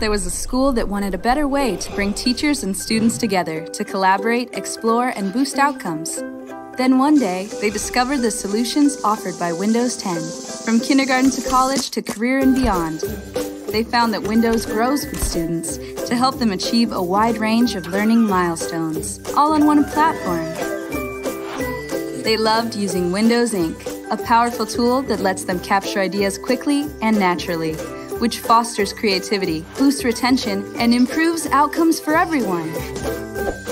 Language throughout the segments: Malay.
there was a school that wanted a better way to bring teachers and students together to collaborate, explore, and boost outcomes. Then one day, they discovered the solutions offered by Windows 10, from kindergarten to college to career and beyond. They found that Windows grows with students to help them achieve a wide range of learning milestones, all on one platform. They loved using Windows Ink, a powerful tool that lets them capture ideas quickly and naturally which fosters creativity, boosts retention, and improves outcomes for everyone.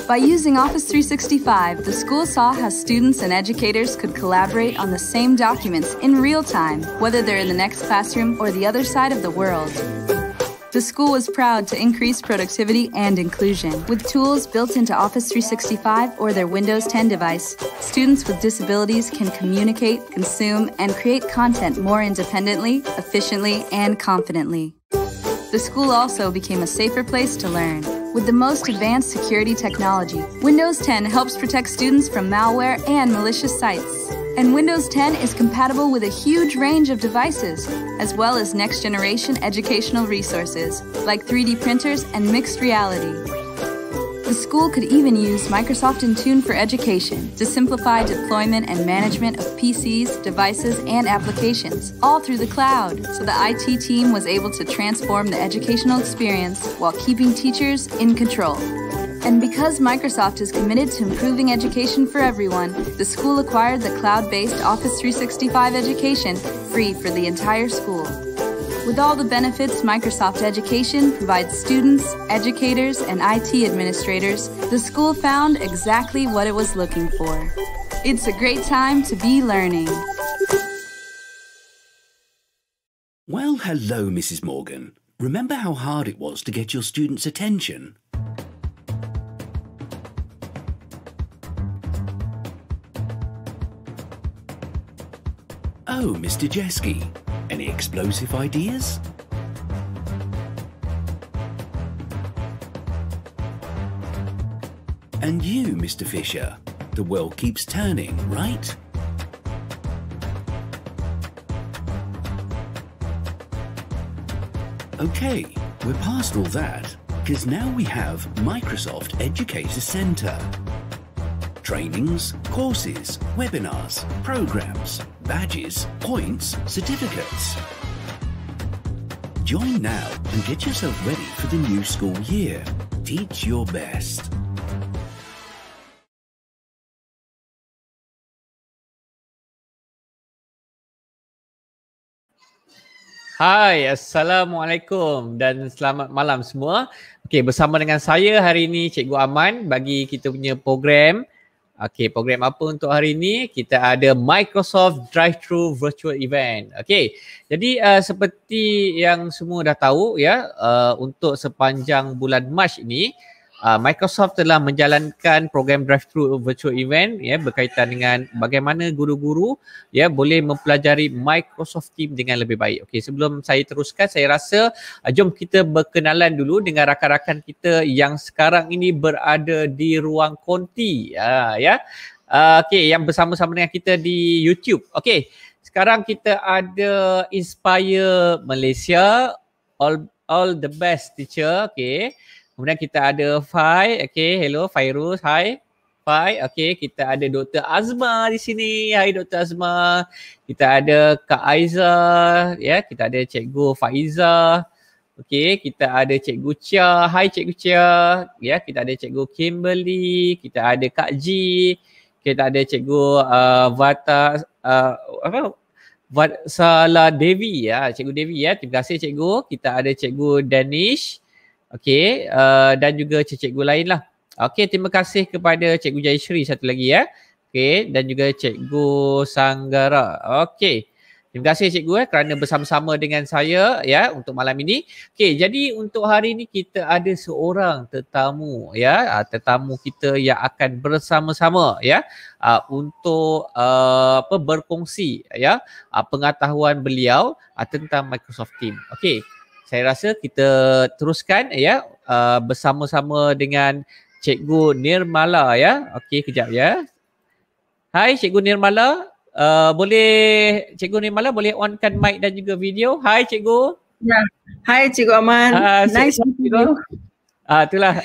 By using Office 365, the school saw how students and educators could collaborate on the same documents in real time, whether they're in the next classroom or the other side of the world. The school was proud to increase productivity and inclusion with tools built into Office 365 or their Windows 10 device. Students with disabilities can communicate, consume, and create content more independently, efficiently, and confidently. The school also became a safer place to learn with the most advanced security technology, Windows 10 helps protect students from malware and malicious sites. And Windows 10 is compatible with a huge range of devices, as well as next generation educational resources like 3D printers and mixed reality. The school could even use Microsoft Intune for Education to simplify deployment and management of PCs, devices, and applications, all through the cloud. So the IT team was able to transform the educational experience while keeping teachers in control. And because Microsoft is committed to improving education for everyone, the school acquired the cloud based Office 365 education free for the entire school with all the benefits Microsoft Education provides students, educators, and IT administrators, the school found exactly what it was looking for. It's a great time to be learning. Well, hello, Mrs. Morgan. Remember how hard it was to get your students' attention? Oh, Mr. Jeske, any explosive ideas? And you, Mr. Fisher, the world keeps turning, right? Okay, we're past all that, because now we have Microsoft Educator Center trainings, courses, webinars, programs, badges, points, certificates. Join now and get yourself ready for the new school year. Teach your best. Hai, Assalamualaikum dan selamat malam semua. Okey, bersama dengan saya hari ini Cikgu Aman bagi kita punya program Okay, program apa untuk hari ini? Kita ada Microsoft Drive-Thru Virtual Event. Okay, jadi uh, seperti yang semua dah tahu ya, uh, untuk sepanjang bulan Mac ini, uh, Microsoft telah menjalankan program drive through virtual event ya yeah, berkaitan dengan bagaimana guru-guru ya yeah, boleh mempelajari Microsoft Team dengan lebih baik. Okey, sebelum saya teruskan, saya rasa uh, jom kita berkenalan dulu dengan rakan-rakan kita yang sekarang ini berada di ruang konti ya uh, ya. Yeah. Uh, Okey, yang bersama-sama dengan kita di YouTube. Okey. Sekarang kita ada Inspire Malaysia all all the best teacher okey Kemudian kita ada Fai. Okay, hello Fairuz. Hi. Fai. Okay, kita ada Dr. Azma di sini. Hai Dr. Azma. Kita ada Kak Aiza. Ya, yeah, kita ada Cikgu Faiza. Okay, kita ada Cikgu Chia. Hai Cikgu Chia. Ya, yeah, kita ada Cikgu Kimberly. Kita ada Kak Ji. Kita ada Cikgu uh, Vata, uh, apa? Vatsala Devi ya, Cikgu Devi ya. Terima kasih Cikgu. Kita ada Cikgu Danish. Okey, uh, dan juga cikgu lain lah. Okay terima kasih kepada cikgu Jaisri satu lagi ya. Okey, dan juga cikgu Sanggara. Okey, Terima kasih cikgu eh kerana bersama-sama dengan saya ya untuk malam ini. Okey, jadi untuk hari ini kita ada seorang tetamu ya, eh, tetamu kita yang akan bersama-sama ya eh, untuk apa berkongsi ya pengetahuan beliau tentang Microsoft Teams. Okey, saya rasa kita teruskan ya uh, bersama-sama dengan Cikgu Nirmala ya. Okey kejap ya. Hai Cikgu Nirmala. Uh, boleh Cikgu Nirmala boleh onkan mic dan juga video. Hai Cikgu. Ya. Hai Cikgu Aman. Uh, nice to meet you. Ah itulah.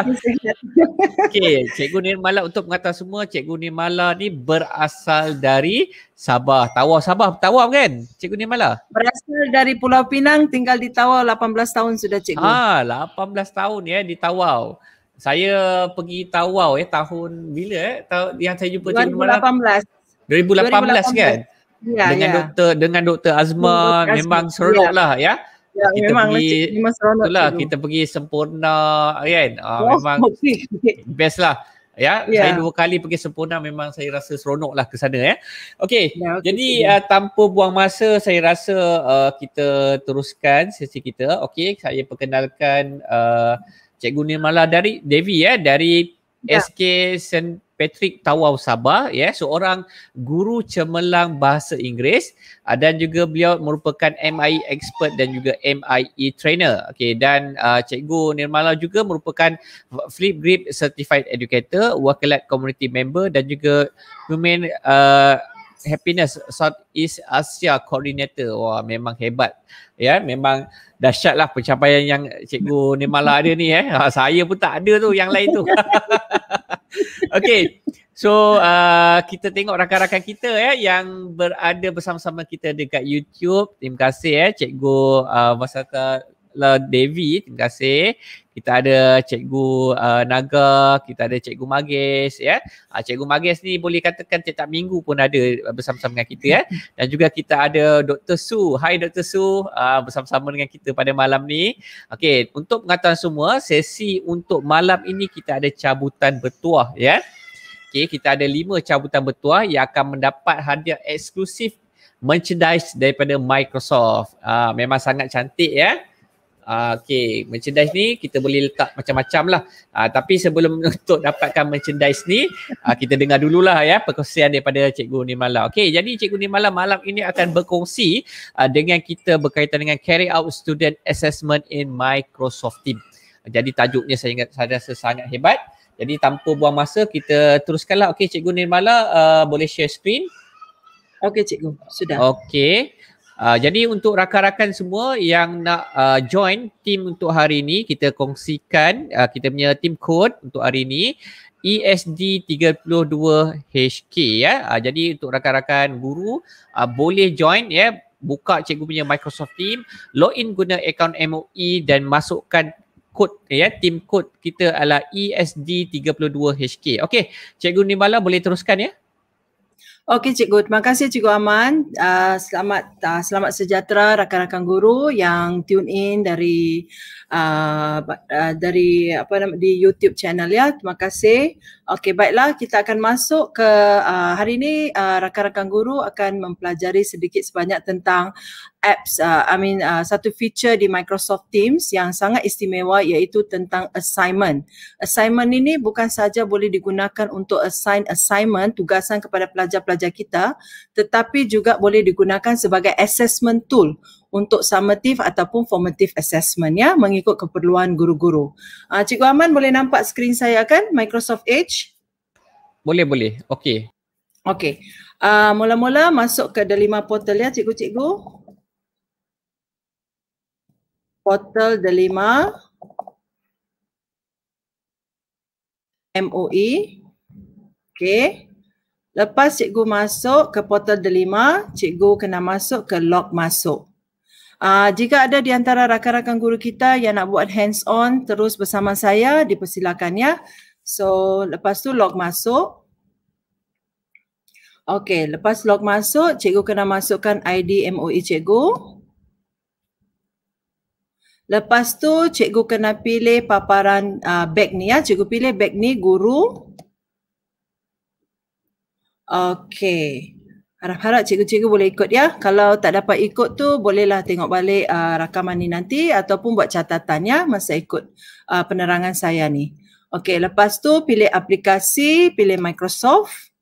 Okey, Cikgu Nirmala untuk mengata semua Cikgu Nirmala ni berasal dari Sabah. Tawau Sabah, Tawau kan? Cikgu Nirmala. Berasal dari Pulau Pinang, tinggal di Tawau 18 tahun sudah Cikgu. Ah, 18 tahun ya di Tawau. Saya pergi Tawau eh ya, tahun bila eh? Tahu yang saya jumpa 2018. Cikgu Nirmala. 2018. 2018 kan? Ya, dengan ya. doktor dengan doktor Azma memang seronoklah ya. Lah, ya? ya, kita memang pergi, lecik, memang itulah, kita pergi sempurna kan uh, memang okay. best lah Ya, yeah. saya dua kali pergi sempurna memang saya rasa seronok lah ke sana ya. Okey, yeah, okay. jadi yeah. uh, tanpa buang masa saya rasa uh, kita teruskan sesi kita. Okay, saya perkenalkan uh, Cikgu Nirmala dari Devi ya, dari yeah. SK Sen, Patrick Tawau Sabah ya seorang guru cemerlang bahasa Inggeris uh, dan juga beliau merupakan MIE expert dan juga MIE trainer okey dan uh, cikgu Nirmala juga merupakan Flipgrid certified educator wakilat community member dan juga human uh, Happiness Southeast Asia Coordinator. Wah memang hebat. Ya memang dahsyat lah pencapaian yang Cikgu ni malah ada ni eh. Ha, saya pun tak ada tu yang lain tu. okay. So uh, kita tengok rakan-rakan kita ya eh, yang berada bersama-sama kita dekat YouTube. Terima kasih eh Cikgu uh, Masata uh, David, Terima kasih. Kita ada Cikgu uh, Naga, kita ada Cikgu Magis. Ya. Yeah. Uh, Cikgu Magis ni boleh katakan tiap-tiap minggu pun ada bersama-sama dengan kita. Yeah. Dan juga kita ada Dr. Su. Hai Dr. Su uh, bersama-sama dengan kita pada malam ni. Okay, untuk pengetahuan semua, sesi untuk malam ini kita ada cabutan bertuah. Ya. Yeah. Okay, kita ada lima cabutan bertuah yang akan mendapat hadiah eksklusif merchandise daripada Microsoft. Uh, memang sangat cantik ya. Yeah. Uh, ah, okay, merchandise ni kita boleh letak macam-macam lah. Uh, tapi sebelum untuk dapatkan merchandise ni, uh, kita dengar dululah ya perkongsian daripada Cikgu Nirmala. Okay, jadi Cikgu Nirmala malam ini akan berkongsi uh, dengan kita berkaitan dengan Carry Out Student Assessment in Microsoft Team. Uh, jadi tajuknya saya ingat saya rasa sangat hebat. Jadi tanpa buang masa, kita teruskanlah. Okay, Cikgu Nirmala uh, boleh share screen. Okay, Cikgu. Sudah. Okay. Ah, jadi untuk rakan-rakan semua yang nak uh, join tim untuk hari ini, kita kongsikan uh, kita punya tim code untuk hari ini ESD32HK ya. Uh, jadi untuk rakan-rakan guru uh, boleh join ya, buka cikgu punya Microsoft Team, log in guna akaun MOE dan masukkan kod ya, tim kod kita adalah e ESD32HK. Okey, cikgu Nimbala boleh teruskan ya. Okey cikgu, terima kasih cikgu Aman. Uh, selamat uh, selamat sejahtera rakan-rakan guru yang tune in dari uh, uh, dari apa nama di YouTube channel ya. Terima kasih. Okey baiklah kita akan masuk ke uh, hari ini uh, rakan-rakan guru akan mempelajari sedikit sebanyak tentang apps uh, I mean uh, satu feature di Microsoft Teams yang sangat istimewa iaitu tentang assignment. Assignment ini bukan sahaja boleh digunakan untuk assign assignment tugasan kepada pelajar-pelajar kita tetapi juga boleh digunakan sebagai assessment tool untuk summative ataupun formative assessment ya mengikut keperluan guru-guru. Uh, Cikgu Aman boleh nampak skrin saya kan Microsoft Edge? Boleh boleh. Okey. Okey. Uh, mula-mula masuk ke delima portal ya cikgu-cikgu portal Delima MOE. Okey. Lepas cikgu masuk ke portal Delima, cikgu kena masuk ke log masuk. Uh, jika ada di antara rakan-rakan guru kita yang nak buat hands on terus bersama saya, dipersilakan ya. So, lepas tu log masuk. okay. lepas log masuk, cikgu kena masukkan ID MOE cikgu. Lepas tu cikgu kena pilih paparan uh, beg ni ya. Cikgu pilih beg ni guru. Okey. Harap-harap cikgu-cikgu boleh ikut ya. Kalau tak dapat ikut tu bolehlah tengok balik uh, rakaman ni nanti ataupun buat catatan ya masa ikut uh, penerangan saya ni. Okey, lepas tu pilih aplikasi, pilih Microsoft.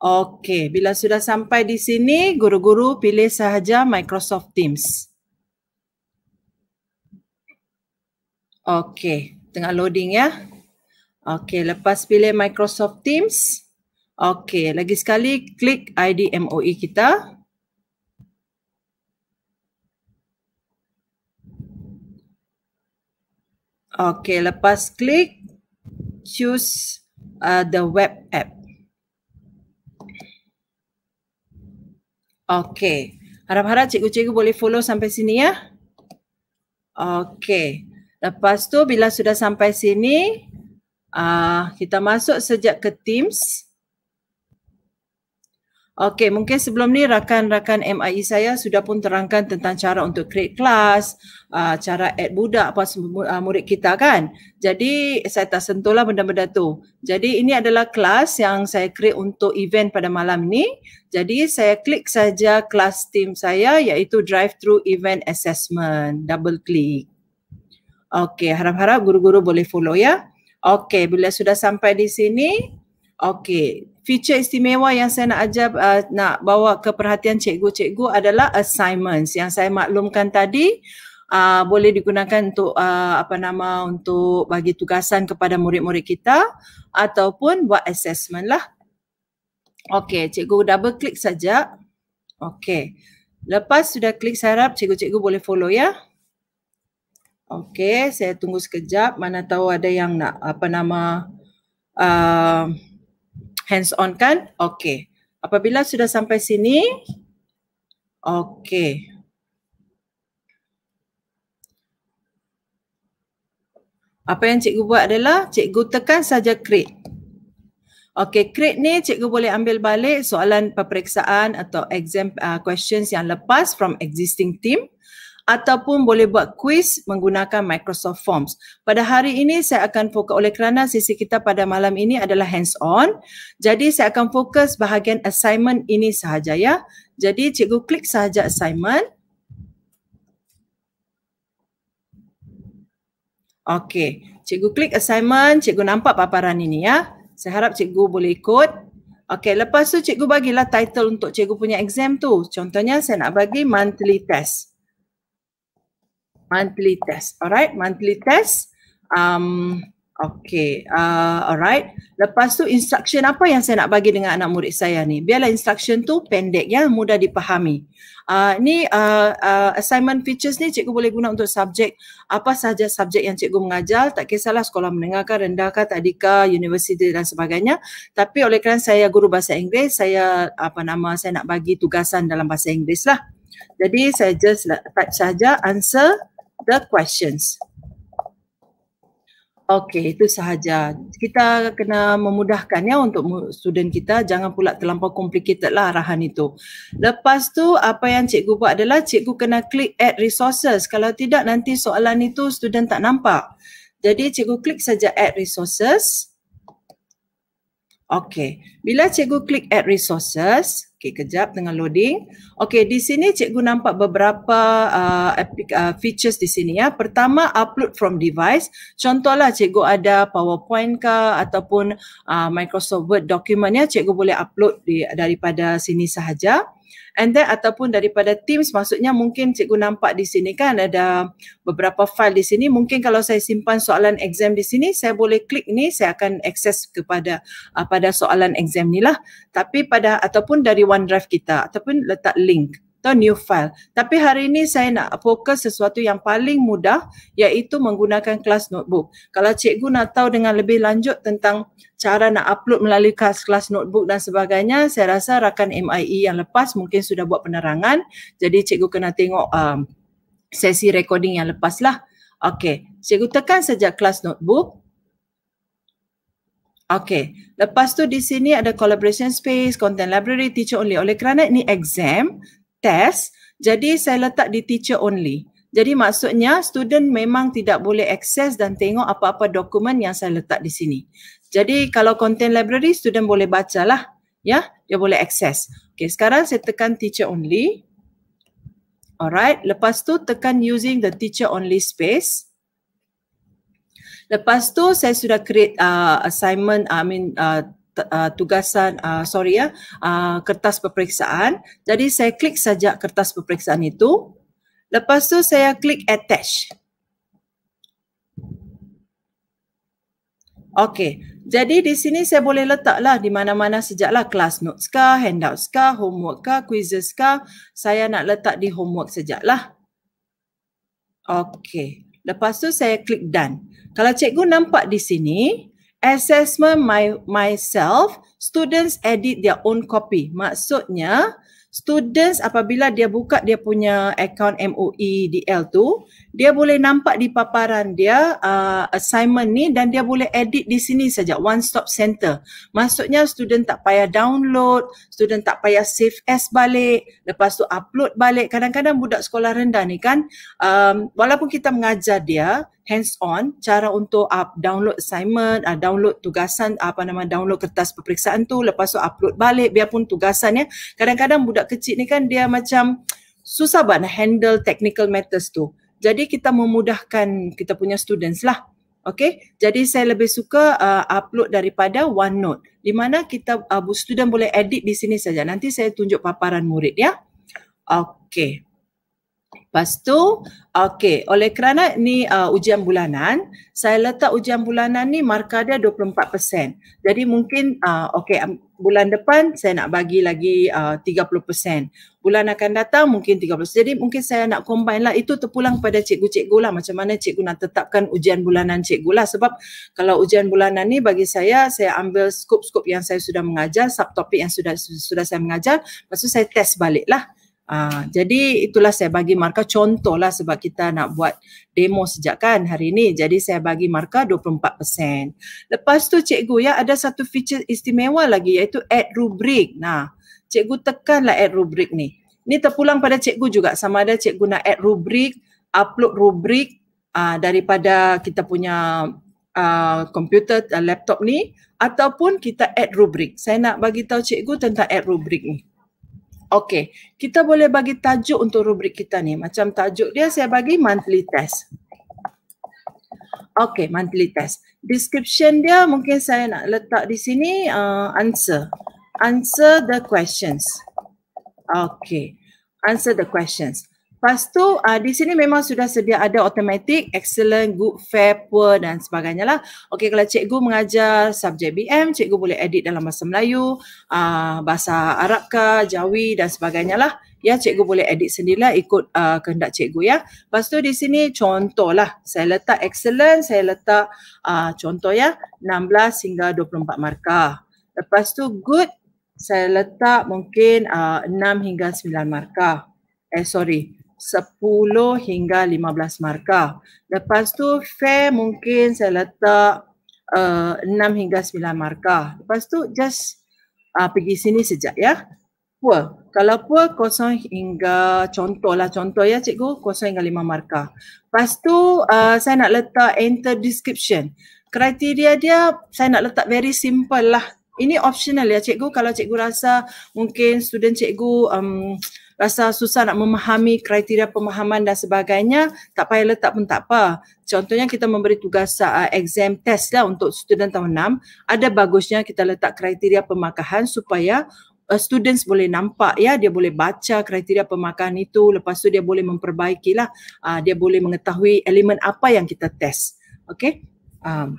Okey, bila sudah sampai di sini, guru-guru pilih sahaja Microsoft Teams. Okey, tengah loading ya. Okey, lepas pilih Microsoft Teams. Okey, lagi sekali klik ID MOE kita. Okey, lepas klik choose uh, the web app. Okey, harap-harap cikgu-cikgu boleh follow sampai sini ya. Okey. Lepas tu bila sudah sampai sini, uh, kita masuk sejak ke Teams. Okey, mungkin sebelum ni rakan-rakan MIE saya sudah pun terangkan tentang cara untuk create class, uh, ah, cara add budak apa semua uh, murid kita kan. Jadi saya tak sentuhlah benda-benda tu. Jadi ini adalah class yang saya create untuk event pada malam ni. Jadi saya klik saja class team saya iaitu drive through event assessment. Double click. Okey, harap-harap guru-guru boleh follow ya. Okey, bila sudah sampai di sini, okey, feature istimewa yang saya nak ajar uh, eh, nak bawa ke perhatian cikgu-cikgu adalah assignments yang saya maklumkan tadi uh, boleh digunakan untuk uh, apa nama untuk bagi tugasan kepada murid-murid kita ataupun buat assessment lah. Okey, cikgu double click saja. Okey. Lepas sudah klik saya harap cikgu-cikgu boleh follow ya. Okey, saya tunggu sekejap. Mana tahu ada yang nak apa nama uh, hands on kan? Okey. Apabila sudah sampai sini, okey. Apa yang cikgu buat adalah cikgu tekan saja create. Okey, create ni cikgu boleh ambil balik soalan peperiksaan atau exam uh, questions yang lepas from existing team ataupun boleh buat kuis menggunakan Microsoft Forms. Pada hari ini saya akan fokus oleh kerana sisi kita pada malam ini adalah hands on. Jadi saya akan fokus bahagian assignment ini sahaja ya. Jadi cikgu klik sahaja assignment. Okey, cikgu klik assignment, cikgu nampak paparan ini ya. Saya harap cikgu boleh ikut. Okey, lepas tu cikgu bagilah title untuk cikgu punya exam tu. Contohnya saya nak bagi monthly test monthly test. Alright, monthly test. Um, okay, uh, alright. Lepas tu instruction apa yang saya nak bagi dengan anak murid saya ni? Biarlah instruction tu pendek ya, mudah dipahami. Uh, ni uh, uh, assignment features ni cikgu boleh guna untuk subjek apa sahaja subjek yang cikgu mengajar tak kisahlah sekolah menengah ke rendah ke tadika universiti dan sebagainya tapi oleh kerana saya guru bahasa Inggeris saya apa nama saya nak bagi tugasan dalam bahasa Inggeris lah jadi saya just type saja answer the questions. Okay, itu sahaja. Kita kena memudahkan ya untuk student kita. Jangan pula terlampau complicated lah arahan itu. Lepas tu apa yang cikgu buat adalah cikgu kena klik add resources. Kalau tidak nanti soalan itu student tak nampak. Jadi cikgu klik saja add resources. Okay. bila cikgu klik add resources, Okey, kejap tengah loading. Okey, di sini cikgu nampak beberapa uh, uh, features di sini ya. Pertama, upload from device. Contohlah cikgu ada PowerPoint ke ataupun uh, Microsoft Word document ya, cikgu boleh upload di, daripada sini sahaja and then ataupun daripada Teams maksudnya mungkin cikgu nampak di sini kan ada beberapa file di sini mungkin kalau saya simpan soalan exam di sini saya boleh klik ni saya akan akses kepada uh, pada soalan exam ni lah tapi pada ataupun dari OneDrive kita ataupun letak link atau new file. Tapi hari ini saya nak fokus sesuatu yang paling mudah iaitu menggunakan kelas notebook. Kalau cikgu nak tahu dengan lebih lanjut tentang cara nak upload melalui kelas, kelas notebook dan sebagainya, saya rasa rakan MIE yang lepas mungkin sudah buat penerangan. Jadi cikgu kena tengok um, sesi recording yang lepas lah. Okey, cikgu tekan saja kelas notebook. Okey, lepas tu di sini ada collaboration space, content library, teacher only. Oleh kerana ini exam, test jadi saya letak di teacher only jadi maksudnya student memang tidak boleh akses dan tengok apa-apa dokumen yang saya letak di sini jadi kalau content library student boleh bacalah ya dia boleh akses. okey sekarang saya tekan teacher only alright lepas tu tekan using the teacher only space lepas tu saya sudah create uh, assignment i mean uh, Uh, tugasan uh, sorry ya uh, kertas peperiksaan jadi saya klik saja kertas peperiksaan itu lepas tu saya klik attach Okey, jadi di sini saya boleh letaklah di mana-mana sejaklah class notes ka, handouts ka, homework ka, quizzes ka. Saya nak letak di homework sejaklah. Okey, lepas tu saya klik done. Kalau cikgu nampak di sini, assessment my myself students edit their own copy maksudnya students apabila dia buka dia punya account MOE DL tu dia boleh nampak di paparan dia uh, assignment ni dan dia boleh edit di sini saja one stop center maksudnya student tak payah download student tak payah save as balik lepas tu upload balik kadang-kadang budak sekolah rendah ni kan um, walaupun kita mengajar dia hands on cara untuk uh, download assignment, uh, download tugasan uh, apa nama download kertas peperiksaan tu lepas tu upload balik biarpun tugasan ya. Kadang-kadang budak kecil ni kan dia macam susah ban, handle technical matters tu. Jadi kita memudahkan kita punya students lah. Okay, jadi saya lebih suka uh, upload daripada OneNote di mana kita uh, student boleh edit di sini saja. Nanti saya tunjuk paparan murid ya. Okay. Lepas tu, okey, oleh kerana ni uh, ujian bulanan, saya letak ujian bulanan ni markah dia 24%. Jadi mungkin uh, okey, um, bulan depan saya nak bagi lagi uh, 30%. Bulan akan datang mungkin 30%. Jadi mungkin saya nak combine lah itu terpulang pada cikgu-cikgu lah macam mana cikgu nak tetapkan ujian bulanan cikgu lah sebab kalau ujian bulanan ni bagi saya saya ambil skop-skop yang saya sudah mengajar, subtopik yang sudah sudah saya mengajar, lepas tu saya test balik lah. Uh, jadi itulah saya bagi markah contoh lah sebab kita nak buat demo sejak kan hari ini. Jadi saya bagi markah 24%. Lepas tu cikgu ya ada satu feature istimewa lagi iaitu add rubrik. Nah cikgu tekanlah add rubrik ni. Ni terpulang pada cikgu juga sama ada cikgu nak add rubrik, upload rubrik uh, daripada kita punya ah, komputer uh, uh, laptop ni ataupun kita add rubrik. Saya nak bagi tahu cikgu tentang add rubrik ni. Okey, kita boleh bagi tajuk untuk rubrik kita ni. Macam tajuk dia saya bagi monthly test. Okey, monthly test. Description dia mungkin saya nak letak di sini uh, answer. Answer the questions. Okey, answer the questions. Lepas tu uh, di sini memang sudah sedia ada automatic, excellent, good, fair, poor dan sebagainya lah. Okey kalau cikgu mengajar subjek BM, cikgu boleh edit dalam bahasa Melayu, uh, bahasa Arab ke, Jawi dan sebagainya lah. Ya cikgu boleh edit sendirilah ikut uh, kehendak cikgu ya. Lepas tu di sini contohlah saya letak excellent, saya letak uh, contoh ya 16 hingga 24 markah. Lepas tu good saya letak mungkin uh, 6 hingga 9 markah. Eh sorry, 10 hingga 15 markah. Lepas tu fair mungkin saya letak uh, eh, 6 hingga 9 markah. Lepas tu just uh, pergi sini sejak ya. Poor. Kalau poor kosong hingga contoh lah contoh ya cikgu kosong hingga 5 markah. Lepas tu uh, saya nak letak enter description. Kriteria dia saya nak letak very simple lah. Ini optional ya cikgu kalau cikgu rasa mungkin student cikgu um, rasa susah nak memahami kriteria pemahaman dan sebagainya, tak payah letak pun tak apa. Contohnya kita memberi tugas uh, exam test lah untuk student tahun 6, ada bagusnya kita letak kriteria pemakahan supaya uh, students boleh nampak ya, dia boleh baca kriteria pemakahan itu, lepas tu dia boleh memperbaikilah, uh, dia boleh mengetahui elemen apa yang kita test. Okay? Um,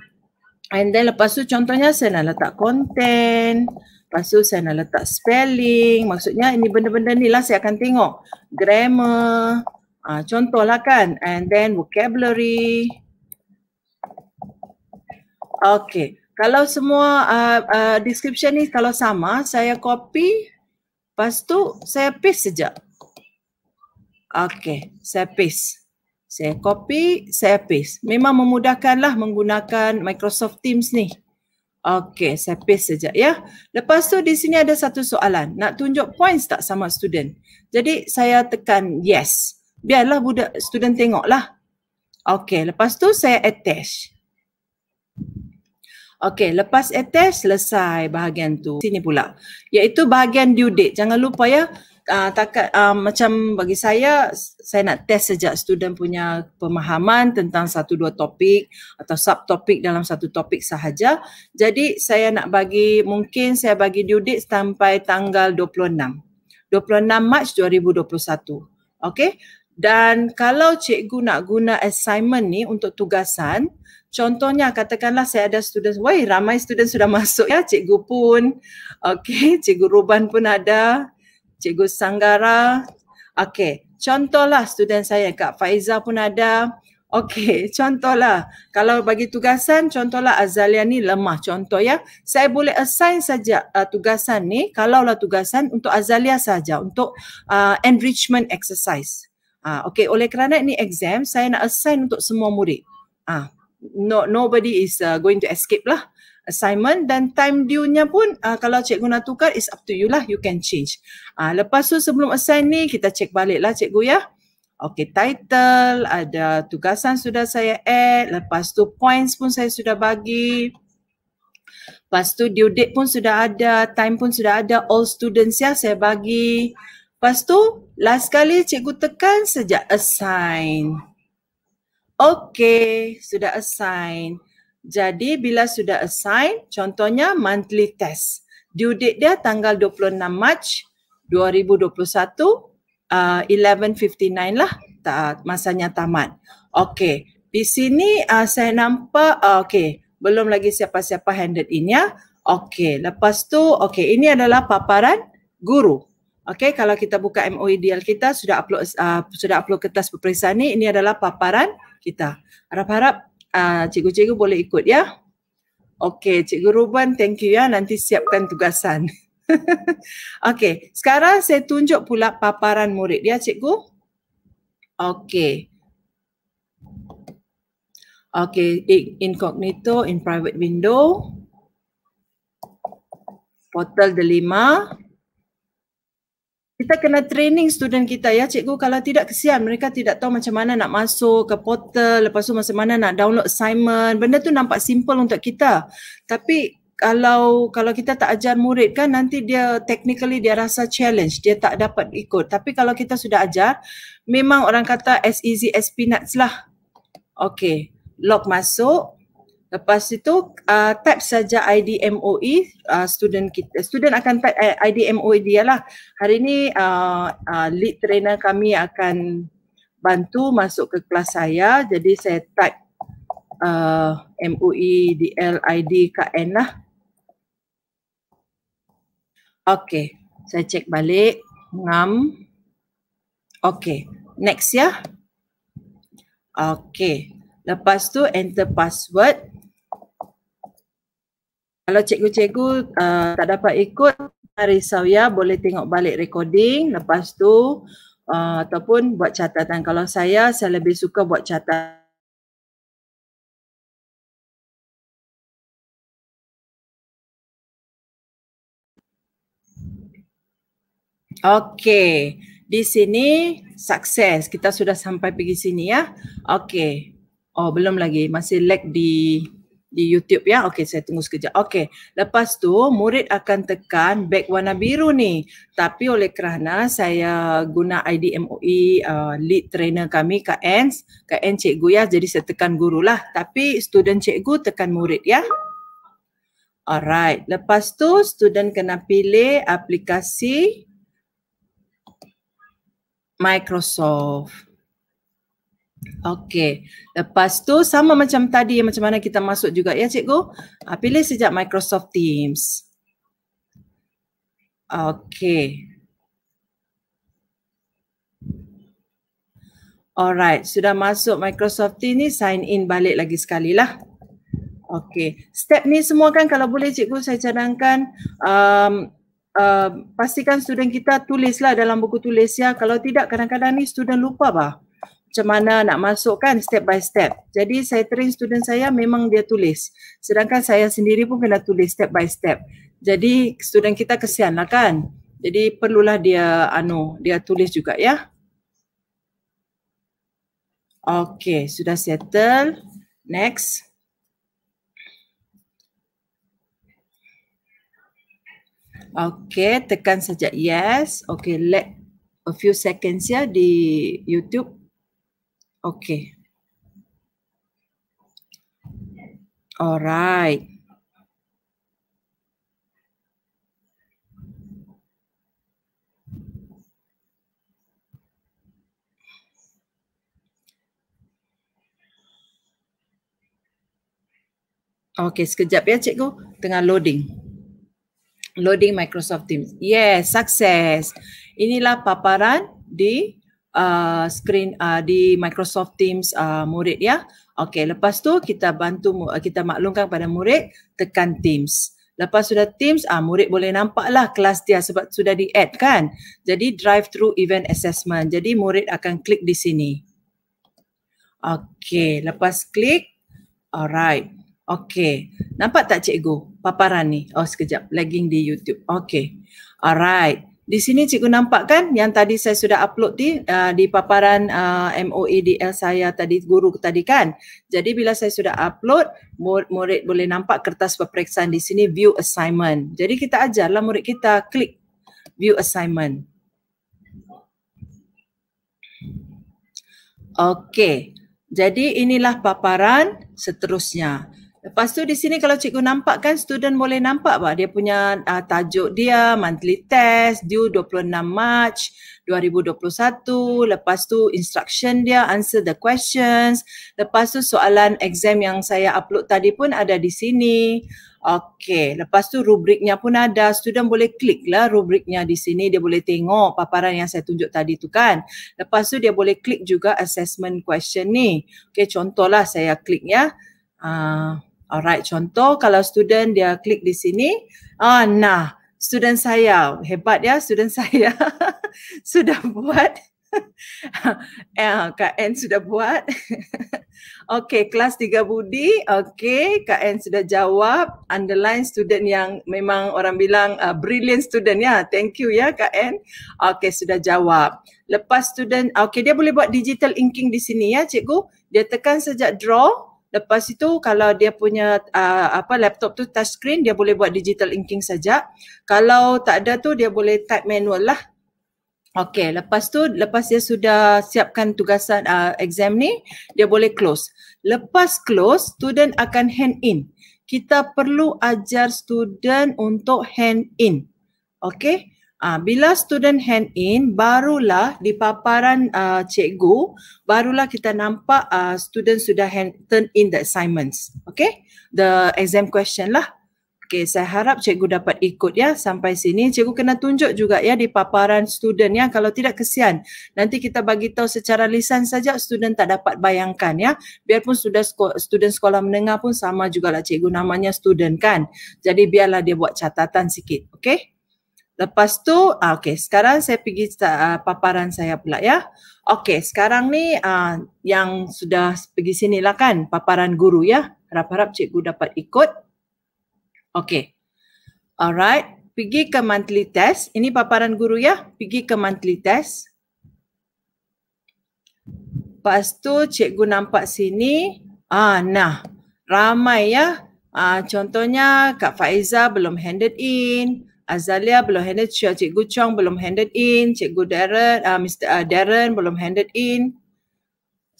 and then lepas tu contohnya saya nak letak konten. Lepas tu saya nak letak spelling. Maksudnya ini benda-benda ni lah saya akan tengok. Grammar. Ha, contohlah kan. And then vocabulary. Okay. Kalau semua uh, uh, description ni kalau sama, saya copy. Lepas tu saya paste sejak. Okay. Saya paste. Saya copy, saya paste. Memang memudahkanlah menggunakan Microsoft Teams ni. Okay, saya paste saja. ya. Lepas tu di sini ada satu soalan. Nak tunjuk points tak sama student? Jadi saya tekan yes. Biarlah budak student tengoklah. Okay, lepas tu saya attach. Okay, lepas attach selesai bahagian tu. Sini pula. Yaitu bahagian due date. Jangan lupa ya uh, takat uh, macam bagi saya saya nak test sejak student punya pemahaman tentang satu dua topik atau sub topik dalam satu topik sahaja jadi saya nak bagi mungkin saya bagi due date sampai tanggal 26 26 Mac 2021 okey dan kalau cikgu nak guna assignment ni untuk tugasan Contohnya katakanlah saya ada student, wah ramai student sudah masuk ya, cikgu pun. okay, cikgu Ruban pun ada, Cikgu Sanggara. Okey, contohlah student saya Kak Faiza pun ada. Okey, contohlah. Kalau bagi tugasan, contohlah Azalia ni lemah. Contoh ya, saya boleh assign saja uh, tugasan ni. Kalaulah tugasan untuk Azalia saja untuk uh, enrichment exercise. Ah, uh, okey. Oleh kerana ini exam, saya nak assign untuk semua murid. uh, no, nobody is uh, going to escape lah assignment dan time due-nya pun uh, kalau cikgu nak tukar is up to you lah you can change. Uh, lepas tu sebelum assign ni kita check balik lah cikgu ya. Okay title, ada tugasan sudah saya add, lepas tu points pun saya sudah bagi. Lepas tu due date pun sudah ada, time pun sudah ada, all students ya saya bagi. Lepas tu last kali cikgu tekan sejak assign. Okay, sudah assign. Jadi bila sudah assign, contohnya monthly test. Due date dia tanggal 26 Mac 2021, uh, 11.59 lah ta- masanya tamat. Okey, di sini uh, saya nampak, uh, okay, belum lagi siapa-siapa handed in ya. Okay, lepas tu, okey, ini adalah paparan guru. Okey, kalau kita buka MOEDL kita, sudah upload uh, sudah upload kertas peperiksaan ni, ini adalah paparan kita. Harap-harap uh, cikgu-cikgu boleh ikut ya. Okey, Cikgu Ruben, thank you ya. Nanti siapkan tugasan. Okey, sekarang saya tunjuk pula paparan murid ya, Cikgu. Okey. Okey, incognito in private window. Portal delima kita kena training student kita ya cikgu kalau tidak kesian mereka tidak tahu macam mana nak masuk ke portal lepas tu macam mana nak download assignment benda tu nampak simple untuk kita tapi kalau kalau kita tak ajar murid kan nanti dia technically dia rasa challenge dia tak dapat ikut tapi kalau kita sudah ajar memang orang kata as easy as peanuts lah okay log masuk Lepas itu uh, type saja ID MOE uh, student kita. Eh, student akan type eh, ID MOE dia lah. Hari ini uh, uh, lead trainer kami akan bantu masuk ke kelas saya. Jadi saya type uh, MOE DL ID KN lah. Okay. Saya cek balik. Ngam. Okay. Next ya. Okay. Lepas tu enter password kalau cikgu-cikgu uh, tak dapat ikut hari risau boleh tengok balik recording lepas tu uh, ataupun buat catatan kalau saya saya lebih suka buat catatan Okey, di sini sukses. Kita sudah sampai pergi sini ya. Okey. Oh, belum lagi. Masih lag di di YouTube ya. Okey, saya tunggu sekejap. Okey. Lepas tu murid akan tekan beg warna biru ni. Tapi oleh kerana saya guna ID MOE uh, lead trainer kami Kak Ens, Kak Ens cikgu ya. Jadi saya tekan guru lah. Tapi student cikgu tekan murid ya. Alright. Lepas tu student kena pilih aplikasi Microsoft. Okey. Lepas tu sama macam tadi macam mana kita masuk juga ya cikgu. Ha, pilih sejak Microsoft Teams. Okey. Alright, sudah masuk Microsoft Teams ni sign in balik lagi sekali lah. Okey. Step ni semua kan kalau boleh cikgu saya cadangkan um, uh, pastikan student kita tulislah dalam buku tulis ya. Kalau tidak kadang-kadang ni student lupa bah macam mana nak masuk kan step by step. Jadi saya train student saya memang dia tulis. Sedangkan saya sendiri pun kena tulis step by step. Jadi student kita kesian lah kan. Jadi perlulah dia anu dia tulis juga ya. Okay, sudah settle. Next. Okay, tekan saja yes. Okay, let a few seconds ya di YouTube. Okay. Alright. Okay, sekejap ya cikgu. Tengah loading. Loading Microsoft Teams. Yes, sukses. Inilah paparan di uh, screen uh, di Microsoft Teams uh, murid ya. Okey, lepas tu kita bantu uh, kita maklumkan pada murid tekan Teams. Lepas sudah Teams, ah murid boleh nampak lah kelas dia sebab sudah di add kan. Jadi drive through event assessment. Jadi murid akan klik di sini. Okey, lepas klik alright. Okey. Nampak tak cikgu paparan ni? Oh sekejap lagging di YouTube. Okey. Alright di sini cikgu nampak kan yang tadi saya sudah upload di uh, di paparan uh, MOEDL saya tadi guru tadi kan. Jadi bila saya sudah upload murid, murid boleh nampak kertas peperiksaan di sini view assignment. Jadi kita ajarlah murid kita klik view assignment. Okey. Jadi inilah paparan seterusnya. Lepas tu di sini kalau cikgu nampak kan student boleh nampak bah dia punya uh, tajuk dia monthly test due 26 March 2021 lepas tu instruction dia answer the questions lepas tu soalan exam yang saya upload tadi pun ada di sini okey lepas tu rubriknya pun ada student boleh klik lah rubriknya di sini dia boleh tengok paparan yang saya tunjuk tadi tu kan lepas tu dia boleh klik juga assessment question ni okey contohlah saya klik ya uh, Alright, contoh kalau student dia klik di sini. Ah, nah, student saya hebat ya, student saya sudah buat. eh, Kak N sudah buat. okay, kelas tiga budi. Okay, Kak N sudah jawab. Underline student yang memang orang bilang uh, brilliant student ya. Thank you ya Kak N. Okay, sudah jawab. Lepas student, okay dia boleh buat digital inking di sini ya cikgu. Dia tekan sejak draw. Lepas itu kalau dia punya uh, apa laptop tu touch screen dia boleh buat digital inking saja. Kalau tak ada tu dia boleh type manual lah. Okey, lepas tu lepas dia sudah siapkan tugasan uh, exam ni, dia boleh close. Lepas close, student akan hand in. Kita perlu ajar student untuk hand in. Okey? Uh, bila student hand in, barulah di paparan uh, cikgu, barulah kita nampak uh, student sudah hand turn in the assignments. Okay? The exam question lah. Okay, saya harap cikgu dapat ikut ya sampai sini. Cikgu kena tunjuk juga ya di paparan student ya. Kalau tidak, kesian. Nanti kita bagi tahu secara lisan saja student tak dapat bayangkan ya. Biarpun sudah sko- student sekolah menengah pun sama jugalah cikgu namanya student kan. Jadi biarlah dia buat catatan sikit. Okay? Lepas tu, uh, ah, okay, sekarang saya pergi uh, paparan saya pula ya. Okay, sekarang ni uh, yang sudah pergi sini lah kan, paparan guru ya. Harap-harap cikgu dapat ikut. Okay. Alright, pergi ke monthly test. Ini paparan guru ya, pergi ke monthly test. Lepas tu cikgu nampak sini, ah, nah, ramai ya. Ah, contohnya Kak Faiza belum handed in. Azalia belum handed Cikgu Chong belum handed in Cikgu Darren uh, ah, Mr. Uh, ah, Darren belum handed in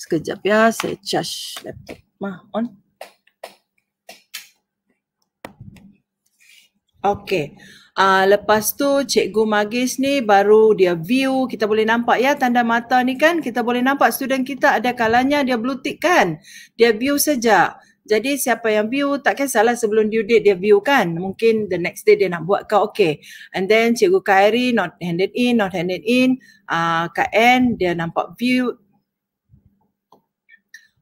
Sekejap ya saya charge laptop Mah on Okay uh, Lepas tu Cikgu Magis ni baru dia view Kita boleh nampak ya tanda mata ni kan Kita boleh nampak student kita ada kalanya dia blue tick kan Dia view sejak jadi siapa yang view tak kisahlah sebelum due date dia view kan. Mungkin the next day dia nak buat kau okay. And then Cikgu Kairi not handed in, not handed in. Uh, Kak N dia nampak view.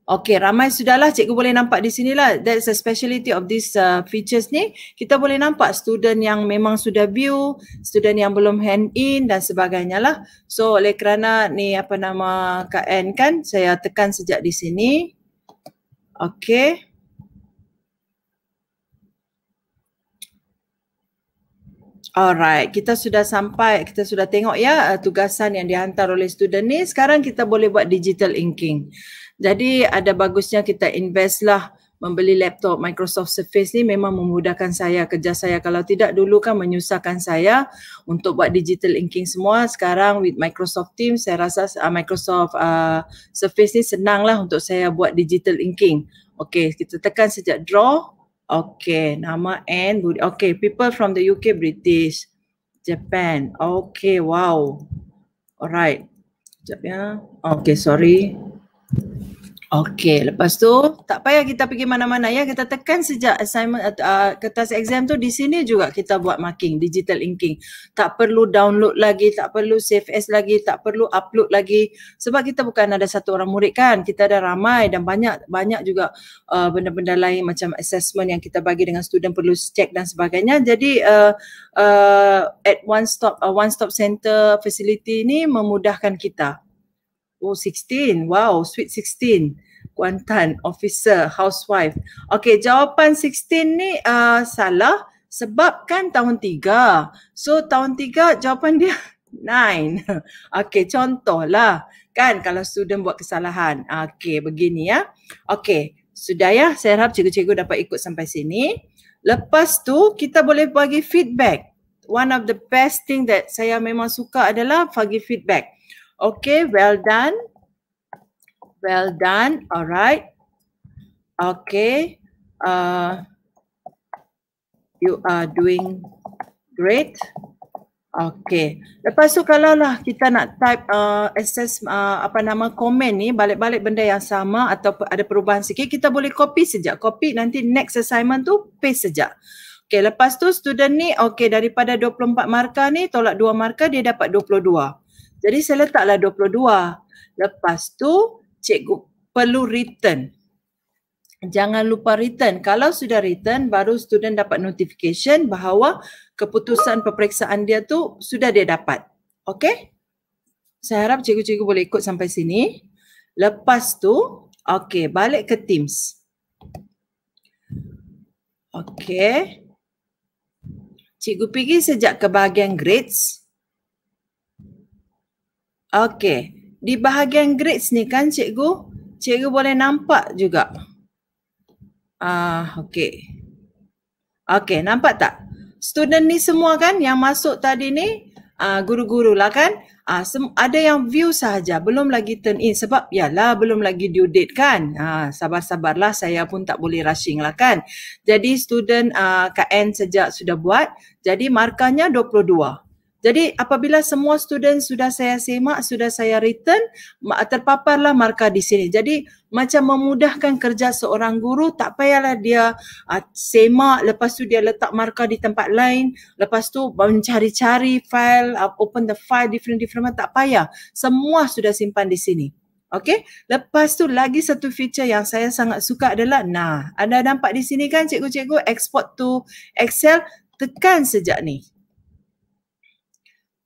Okay ramai sudahlah Cikgu boleh nampak di sini lah. That's a speciality of this uh, features ni. Kita boleh nampak student yang memang sudah view, student yang belum hand in dan sebagainya lah. So oleh kerana ni apa nama Kak N kan saya tekan sejak di sini. Okay. Alright, kita sudah sampai, kita sudah tengok ya eh, tugasan yang dihantar oleh student ni. Sekarang kita boleh buat digital inking. Jadi ada bagusnya kita invest lah membeli laptop Microsoft Surface ni memang memudahkan saya kerja saya. Kalau tidak dulu kan menyusahkan saya untuk buat digital inking semua. Sekarang with Microsoft Teams, saya rasa uh, Microsoft uh, Surface ni senanglah untuk saya buat digital inking. Okay, kita tekan sejak draw. Okay, nama N. Okay, people from the UK, British, Japan. Okay, wow. Alright. Sekejap ya. Okay, sorry. Okey, lepas tu tak payah kita pergi mana-mana ya. Kita tekan sejak assignment uh, kertas exam tu di sini juga kita buat marking, digital inking. Tak perlu download lagi, tak perlu save as lagi, tak perlu upload lagi. Sebab kita bukan ada satu orang murid kan. Kita ada ramai dan banyak banyak juga uh, benda-benda lain macam assessment yang kita bagi dengan student perlu check dan sebagainya. Jadi uh, uh, at one stop uh, one stop center facility ni memudahkan kita Oh, 16. Wow, sweet 16. Kuantan, officer, housewife. Okay, jawapan 16 ni uh, salah. Sebab kan tahun 3. So, tahun 3 jawapan dia 9. Okay, contohlah. Kan, kalau student buat kesalahan. Okay, begini ya. Okay, sudah ya. Saya harap cikgu-cikgu dapat ikut sampai sini. Lepas tu, kita boleh bagi feedback. One of the best thing that saya memang suka adalah bagi feedback. Okay, well done. Well done. All right. Okay. Uh, you are doing great. Okay. Lepas tu kalau lah kita nak type uh, access uh, apa nama komen ni balik-balik benda yang sama atau ada perubahan sikit kita boleh copy sejak. Copy nanti next assignment tu paste sejak. Okay lepas tu student ni okay daripada 24 markah ni tolak 2 markah dia dapat 22. Jadi saya letaklah 22. Lepas tu cikgu perlu return. Jangan lupa return. Kalau sudah return baru student dapat notification bahawa keputusan peperiksaan dia tu sudah dia dapat. Okey? Saya harap cikgu-cikgu boleh ikut sampai sini. Lepas tu, okey, balik ke Teams. Okey. Cikgu pergi sejak ke bahagian grades. Okey. Di bahagian grades ni kan cikgu, cikgu boleh nampak juga. Ah, uh, okey. Okey, nampak tak? Student ni semua kan yang masuk tadi ni uh, guru-guru lah kan? Uh, sem- ada yang view sahaja, belum lagi turn in sebab yalah belum lagi due date kan? Uh, sabar-sabarlah saya pun tak boleh rushing lah kan? Jadi student uh, KN sejak sudah buat, jadi markahnya 22. Jadi apabila semua student sudah saya semak, sudah saya return, terpaparlah markah di sini. Jadi macam memudahkan kerja seorang guru, tak payahlah dia uh, semak, lepas tu dia letak markah di tempat lain, lepas tu mencari-cari file, uh, open the file different-different, tak payah. Semua sudah simpan di sini. Okay, lepas tu lagi satu feature yang saya sangat suka adalah, nah anda nampak di sini kan cikgu-cikgu, export to Excel, tekan sejak ni.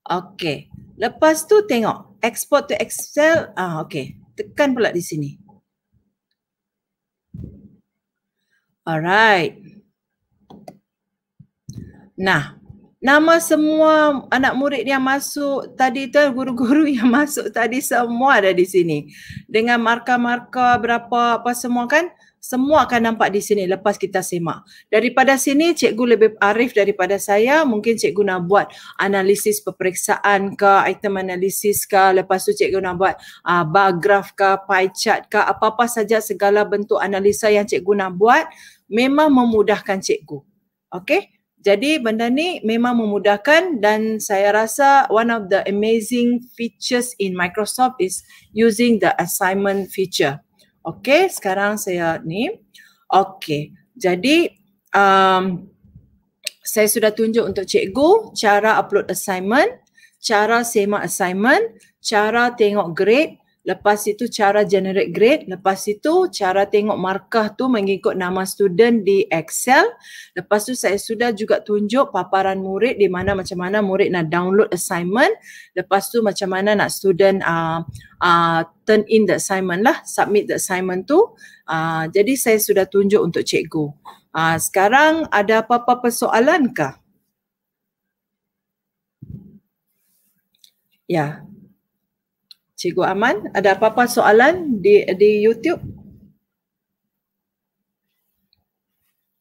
Okey. Lepas tu tengok export to Excel. Ah okey. Tekan pula di sini. Alright. Nah, nama semua anak murid yang masuk tadi tu, guru-guru yang masuk tadi semua ada di sini. Dengan markah-markah berapa apa semua kan? semua akan nampak di sini lepas kita semak. Daripada sini cikgu lebih arif daripada saya, mungkin cikgu nak buat analisis peperiksaan ke, item analisis ke, lepas tu cikgu nak buat uh, bar graph ke, pie chart ke, apa-apa saja segala bentuk analisa yang cikgu nak buat memang memudahkan cikgu. okay Jadi benda ni memang memudahkan dan saya rasa one of the amazing features in Microsoft is using the assignment feature. Okey, sekarang saya ni. Okey, jadi um, saya sudah tunjuk untuk cikgu cara upload assignment, cara semak assignment, cara tengok grade, Lepas itu cara generate grade, lepas itu cara tengok markah tu mengikut nama student di Excel. Lepas tu saya sudah juga tunjuk paparan murid di mana macam mana murid nak download assignment. Lepas tu macam mana nak student uh, uh, turn in the assignment lah, submit the assignment tu. Uh, jadi saya sudah tunjuk untuk cikgu. Uh, sekarang ada apa-apa persoalan kah? Ya. Cikgu Aman, ada apa-apa soalan di di YouTube?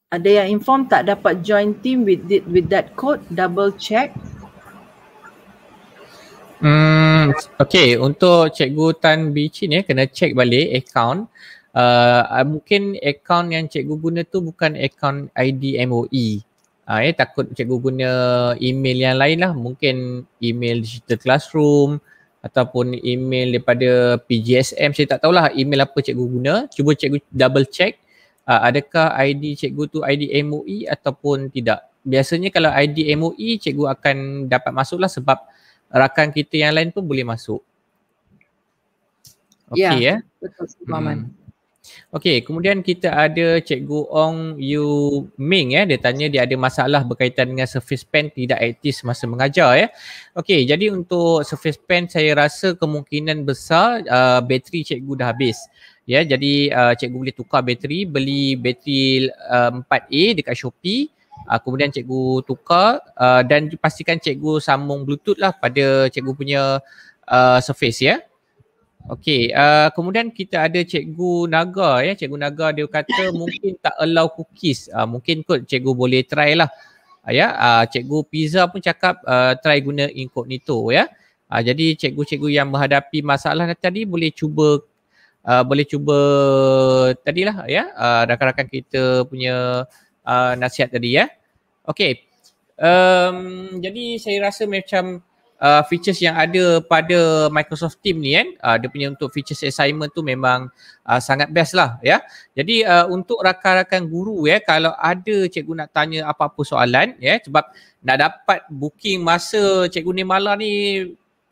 Ada yang inform tak dapat join team with with that code? Double check. Hmm, okay, untuk Cikgu Tan Bichin ya, kena check balik account. Uh, ah, mungkin account yang Cikgu guna tu bukan account ID MOE. Uh, ah, eh, ya, takut Cikgu guna email yang lain lah. Mungkin email Digital Classroom, uh, ataupun email daripada PGSM saya tak tahulah email apa cikgu guna cuba cikgu double check uh, adakah ID cikgu tu ID MOE ataupun tidak biasanya kalau ID MOE cikgu akan dapat masuk lah sebab rakan kita yang lain pun boleh masuk ya, okey ya, ya betul Suhaiman hmm. Okey, kemudian kita ada Cikgu Ong Yu Ming ya. Dia tanya dia ada masalah berkaitan dengan surface pen tidak aktif semasa mengajar ya. Okey, jadi untuk surface pen saya rasa kemungkinan besar uh, bateri cikgu dah habis. Ya, jadi uh, cikgu boleh tukar bateri, beli bateri uh, um, 4A dekat Shopee. Uh, kemudian cikgu tukar uh, dan pastikan cikgu sambung bluetooth lah pada cikgu punya uh, surface ya. Okey, uh, kemudian kita ada Cikgu Naga ya. Cikgu Naga dia kata mungkin tak allow cookies. Uh, mungkin kot Cikgu boleh try lah. Uh, ya, yeah. uh, Cikgu Pizza pun cakap uh, try guna incognito ya. Yeah. Uh, jadi cikgu-cikgu yang menghadapi masalah tadi boleh cuba uh, boleh cuba tadilah ya. Yeah. Uh, rakan-rakan kita punya uh, nasihat tadi ya. Yeah. Okey. Um, jadi saya rasa macam uh, features yang ada pada Microsoft Team ni kan uh, dia punya untuk features assignment tu memang uh, sangat best lah ya. Jadi uh, untuk rakan-rakan guru ya kalau ada cikgu nak tanya apa-apa soalan ya sebab nak dapat booking masa cikgu ni malah ni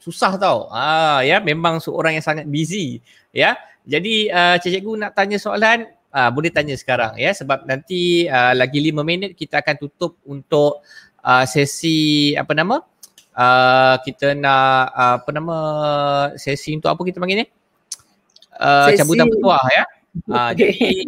susah tau. Ah ya memang seorang yang sangat busy ya. Jadi uh, cikgu nak tanya soalan uh, boleh tanya sekarang ya sebab nanti uh, lagi lima minit kita akan tutup untuk uh, sesi apa nama uh, Ah, kita nak uh, apa nama sesi untuk apa kita panggil ni? Uh, cabutan petuah ya. Ha, jadi,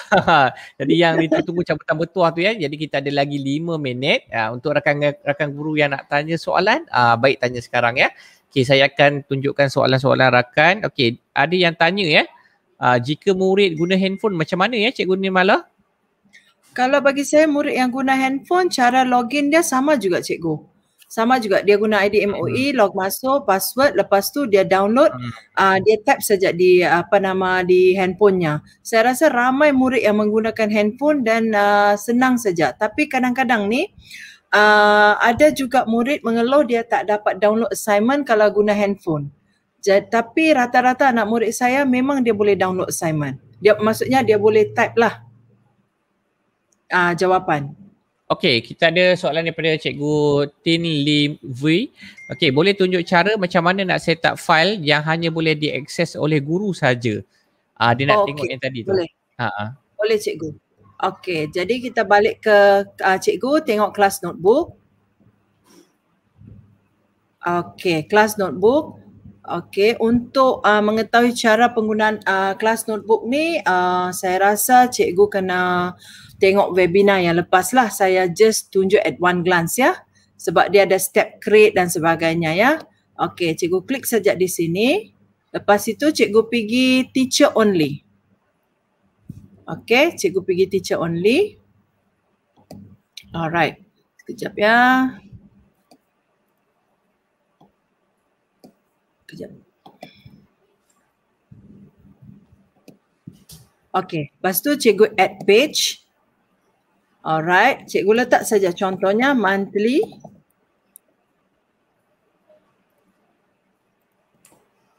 jadi yang kita tunggu cabutan bertuah tu ya Jadi kita ada lagi lima minit ya, Untuk rakan rakan guru yang nak tanya soalan uh, Baik tanya sekarang ya okay, Saya akan tunjukkan soalan-soalan rakan okay, Ada yang tanya ya uh, Jika murid guna handphone macam mana ya Cikgu Nirmala? Kalau bagi saya murid yang guna handphone Cara login dia sama juga cikgu sama juga dia guna ID MOE hmm. log masuk password lepas tu dia download hmm. uh, dia tap saja di apa nama di handphonenya saya rasa ramai murid yang menggunakan handphone dan uh, senang saja tapi kadang-kadang ni uh, ada juga murid mengeluh dia tak dapat download assignment kalau guna handphone Jadi, tapi rata-rata anak murid saya memang dia boleh download assignment dia maksudnya dia boleh type lah Uh, jawapan Okay, kita ada soalan daripada Cikgu Tin Lim V. Okay, boleh tunjuk cara macam mana nak set up file yang hanya boleh diakses oleh guru saja. Ah, uh, dia nak oh, tengok okay. yang tadi tu. Boleh. Ha ah. Boleh Cikgu. Okay, jadi kita balik ke uh, Cikgu tengok kelas notebook. Okay, kelas notebook. Okay, untuk uh, mengetahui cara penggunaan ah, kelas notebook ni, uh, saya rasa Cikgu kena tengok webinar yang lepas lah saya just tunjuk at one glance ya sebab dia ada step create dan sebagainya ya. Okey, cikgu klik saja di sini. Lepas itu cikgu pergi teacher only. Okey, cikgu pergi teacher only. Alright. Sekejap ya. Sekejap. Okey, lepas tu cikgu add page. Alright, cikgu letak saja contohnya monthly.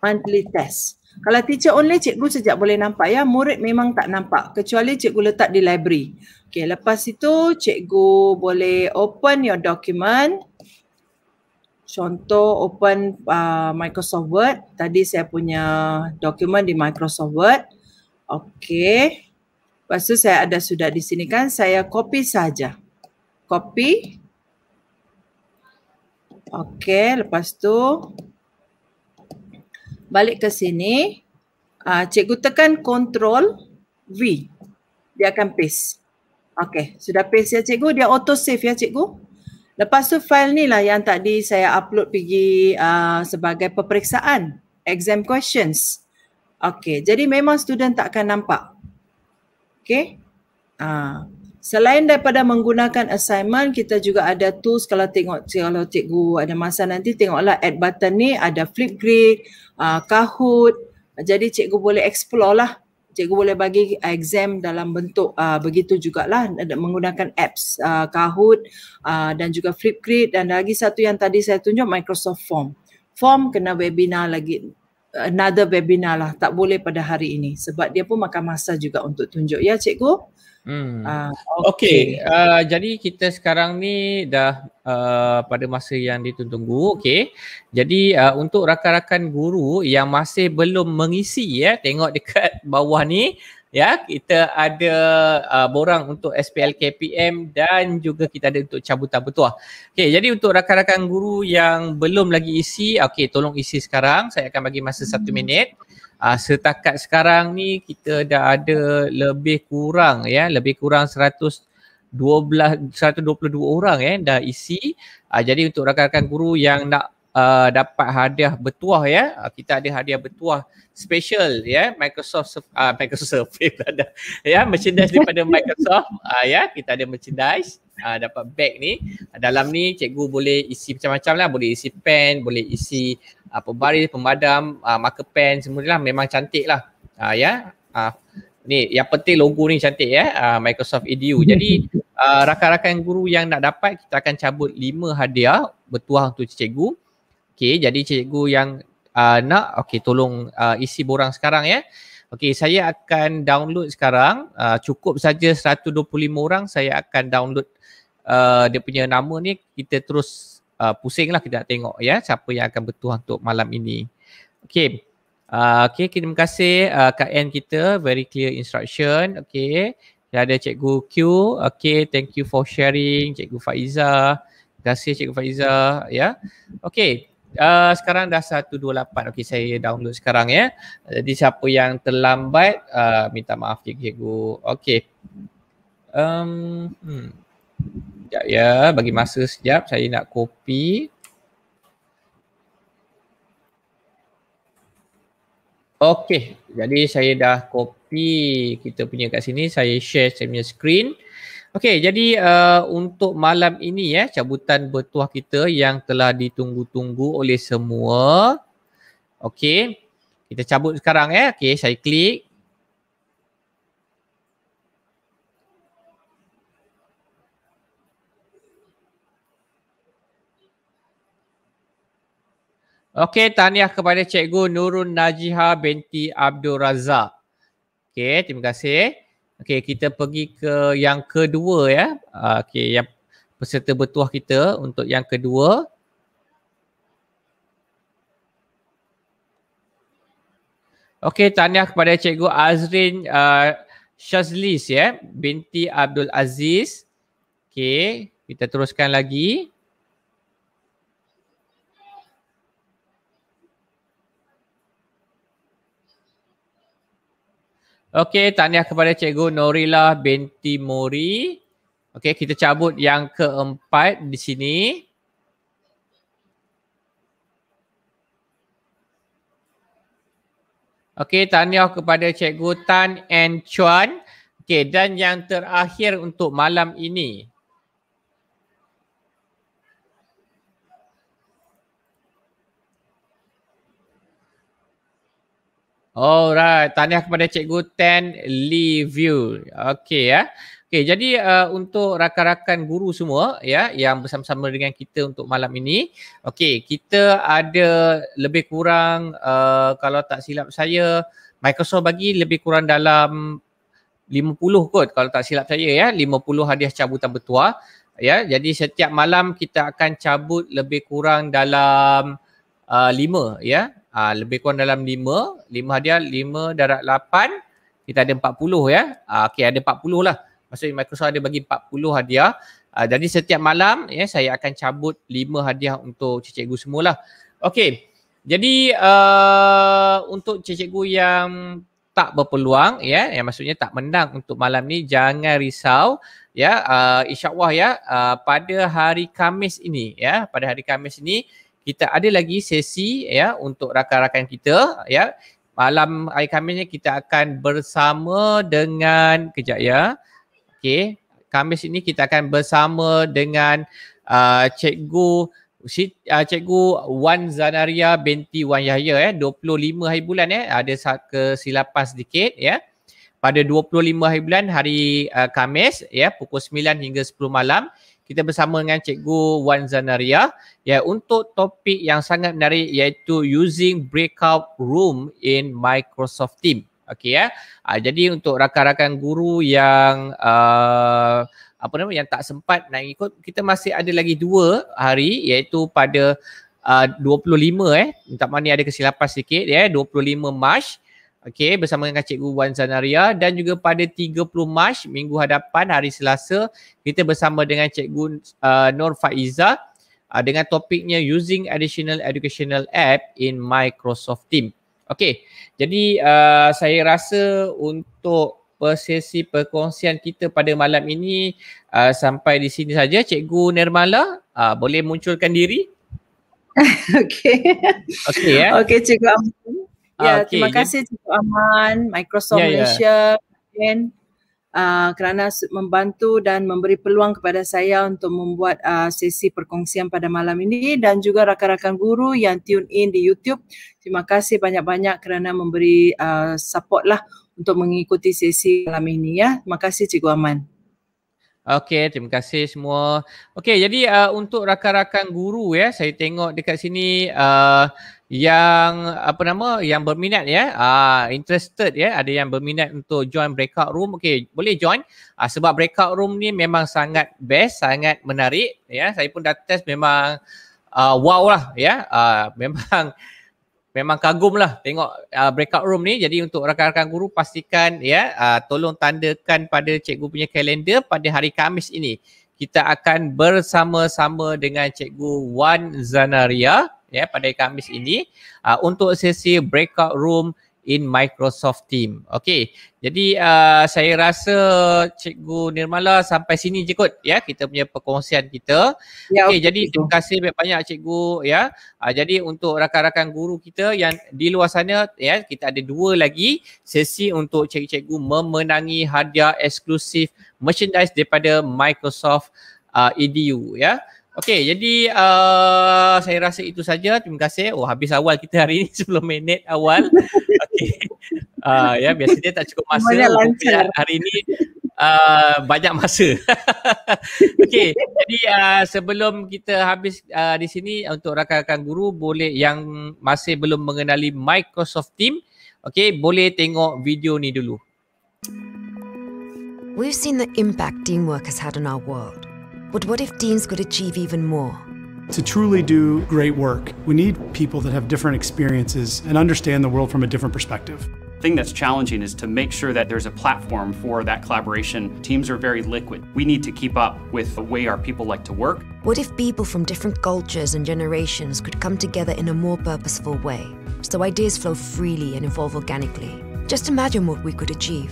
Monthly test. Kalau teacher only, cikgu sejak boleh nampak ya. Murid memang tak nampak kecuali cikgu letak di library. Okay, lepas itu cikgu boleh open your document. Contoh open uh, Microsoft Word. Tadi saya punya dokumen di Microsoft Word. Okay. Lepas tu saya ada sudah di sini kan, saya copy saja. Copy. Okey, lepas tu balik ke sini. Uh, cikgu tekan control V. Dia akan paste. Okey, sudah paste ya cikgu. Dia auto save ya cikgu. Lepas tu file ni lah yang tadi saya upload pergi uh, sebagai peperiksaan. Exam questions. Okey, jadi memang student tak akan nampak. Okay. Ha. Ah, selain daripada menggunakan assignment, kita juga ada tools kalau tengok kalau cikgu ada masa nanti tengoklah add button ni ada Flipgrid, uh, Kahoot. Jadi cikgu boleh explore lah. Cikgu boleh bagi exam dalam bentuk uh, begitu jugalah menggunakan apps uh, Kahoot uh, dan juga Flipgrid dan lagi satu yang tadi saya tunjuk Microsoft Form. Form kena webinar lagi another webinar lah. Tak boleh pada hari ini. Sebab dia pun makan masa juga untuk tunjuk. Ya, cikgu? Hmm. Uh, ah, okay. okay. Uh, ah, jadi kita sekarang ni dah uh, pada masa yang ditunggu. Okay. Jadi uh, untuk rakan-rakan guru yang masih belum mengisi ya. Tengok dekat bawah ni ya kita ada uh, borang untuk SPL KPM dan juga kita ada untuk cabutan bertuah. Okey jadi untuk rakan-rakan guru yang belum lagi isi okey tolong isi sekarang saya akan bagi masa satu minit. Uh, setakat sekarang ni kita dah ada lebih kurang ya lebih kurang 100 12 122 orang eh dah isi. Uh, jadi untuk rakan-rakan guru yang nak uh, dapat hadiah bertuah ya. Uh, kita ada hadiah bertuah special ya Microsoft uh, Microsoft Surface ada ya merchandise daripada Microsoft uh, ya kita ada merchandise uh, dapat bag ni. Uh, dalam ni cikgu boleh isi macam-macam lah. Boleh isi pen, boleh isi uh, pembaris, pemadam, uh, marker pen semua lah. Memang cantik lah. Uh, ya. Uh, ni yang penting logo ni cantik ya. Uh, Microsoft EDU. Hmm. Jadi uh, rakan-rakan guru yang nak dapat kita akan cabut lima hadiah bertuah untuk cikgu. Okey, jadi cikgu yang uh, nak, okey tolong uh, isi borang sekarang ya. Okey, saya akan download sekarang. Uh, cukup saja 125 orang saya akan download uh, dia punya nama ni. Kita terus uh, lah kita tengok ya siapa yang akan bertuah untuk malam ini. Okay, Uh, okey, terima kasih uh, Kak N kita. Very clear instruction. Okay, Dah ada cikgu Q. Okay, thank you for sharing. Cikgu Faiza. Terima kasih Cikgu Faiza. Ya. Yeah. Okey uh, sekarang dah 128 okey saya download sekarang ya jadi siapa yang terlambat uh, minta maaf cikgu okey um hmm sekejap ya bagi masa sekejap saya nak copy okey jadi saya dah copy kita punya kat sini saya share saya punya screen Okey, jadi uh, untuk malam ini ya eh, cabutan bertuah kita yang telah ditunggu-tunggu oleh semua. Okey. Kita cabut sekarang ya. Eh. Okey, saya klik. Okey, tahniah kepada Cikgu Nurun Najihah binti Abdul Razak. Okey, terima kasih. Okey, kita pergi ke yang kedua ya. Uh, Okey, yang peserta bertuah kita untuk yang kedua. Okey, tahniah kepada Cikgu Azrin uh, Shazlis ya, binti Abdul Aziz. Okey, kita teruskan lagi. Okey, tahniah kepada Cikgu Norila binti Mori. Okey, kita cabut yang keempat di sini. Okey, tahniah kepada Cikgu Tan and Chuan. Okey, dan yang terakhir untuk malam ini. Alright, tahniah kepada Cikgu Ten Lee View. Okay ya. Okay, jadi uh, untuk rakan-rakan guru semua ya yang bersama-sama dengan kita untuk malam ini. Okay, kita ada lebih kurang uh, kalau tak silap saya Microsoft bagi lebih kurang dalam 50 kot kalau tak silap saya ya. 50 hadiah cabutan bertuah. Ya, jadi setiap malam kita akan cabut lebih kurang dalam uh, 5 ya uh, lebih kurang dalam 5, 5 hadiah, 5 darat 8, kita ada 40 ya. Uh, ah, okay, ada 40 lah. Maksudnya Microsoft ada bagi 40 hadiah. Uh, jadi setiap malam ya yeah, saya akan cabut 5 hadiah untuk cikgu semualah. Okey. Jadi uh, untuk cikgu yang tak berpeluang ya yeah, yang maksudnya tak menang untuk malam ni jangan risau ya yeah, uh, insyaallah ya uh, pada hari Kamis ini ya pada hari Kamis ini kita ada lagi sesi ya untuk rakan-rakan kita ya malam hari Khamis ni kita akan bersama dengan kejap ya okey Khamis ini kita akan bersama dengan uh, cikgu si, uh, cikgu Wan Zanaria binti Wan Yahya eh ya. 25 hari bulan eh ada kesilapan sedikit ya pada 25 hari bulan hari uh, Khamis ya pukul 9 hingga 10 malam kita bersama dengan Cikgu Wan Zanaria ya untuk topik yang sangat menarik iaitu using breakout room in Microsoft Team. Okey ya. Ha, jadi untuk rakan-rakan guru yang uh, apa nama yang tak sempat nak ikut kita masih ada lagi dua hari iaitu pada ah, uh, 25 eh. Entah mana ada kesilapan sikit ya 25 Mac Okey, bersama dengan Cikgu Wan Zanaria dan juga pada 30 Mac minggu hadapan hari Selasa kita bersama dengan Cikgu uh, Nur Faiza uh, dengan topiknya using additional educational app in Microsoft Teams. Okey, jadi uh, saya rasa untuk sesi perkongsian kita pada malam ini uh, sampai di sini saja. Cikgu Nirmala uh, boleh munculkan diri. Okey. Okey ya. Okey, Cikgu Amin. Ya, yeah, okay. terima kasih Cikgu Aman, Microsoft yeah, ya. Malaysia dan uh, ah, kerana membantu dan memberi peluang kepada saya untuk membuat uh, sesi perkongsian pada malam ini dan juga rakan-rakan guru yang tune in di YouTube. Terima kasih banyak-banyak kerana memberi uh, support lah untuk mengikuti sesi malam ini ya. Terima kasih Cikgu Aman. Okey, terima kasih semua. Okey, jadi uh, untuk rakan-rakan guru ya, saya tengok dekat sini uh, yang apa nama yang berminat ya yeah, uh, interested ya yeah, ada yang berminat untuk join breakout room okey boleh join uh, sebab breakout room ni memang sangat best sangat menarik ya yeah. saya pun dah test memang uh, wow lah ya yeah. uh, memang memang kagum lah tengok uh, breakout room ni jadi untuk rakan-rakan guru pastikan ya yeah, uh, tolong tandakan pada cikgu punya kalender pada hari Khamis ini kita akan bersama-sama dengan cikgu Wan Zanaria ya pada Kamis ini uh, untuk sesi breakout room in Microsoft Team. Okey. Jadi uh, saya rasa Cikgu Nirmala sampai sini je kot ya kita punya perkongsian kita. Ya, Okey, okay, jadi itu. terima kasih banyak-banyak Cikgu ya. Uh, jadi untuk rakan-rakan guru kita yang di luar sana ya kita ada dua lagi sesi untuk cikgu-cikgu memenangi hadiah eksklusif merchandise daripada Microsoft uh, EDU ya. Okey, jadi uh, saya rasa itu saja. Terima kasih. Oh, habis awal kita hari ini 10 minit awal. Okey. Uh, ya, biasa dia tak cukup masa. Banyak Hari ini uh, banyak masa. Okey, jadi uh, sebelum kita habis uh, di sini untuk rakan-rakan guru boleh yang masih belum mengenali Microsoft Team, okey, boleh tengok video ni dulu. We've seen the impact teamwork has had on our world. But what if teams could achieve even more? To truly do great work, we need people that have different experiences and understand the world from a different perspective. The thing that's challenging is to make sure that there's a platform for that collaboration. Teams are very liquid. We need to keep up with the way our people like to work. What if people from different cultures and generations could come together in a more purposeful way, so ideas flow freely and evolve organically? Just imagine what we could achieve.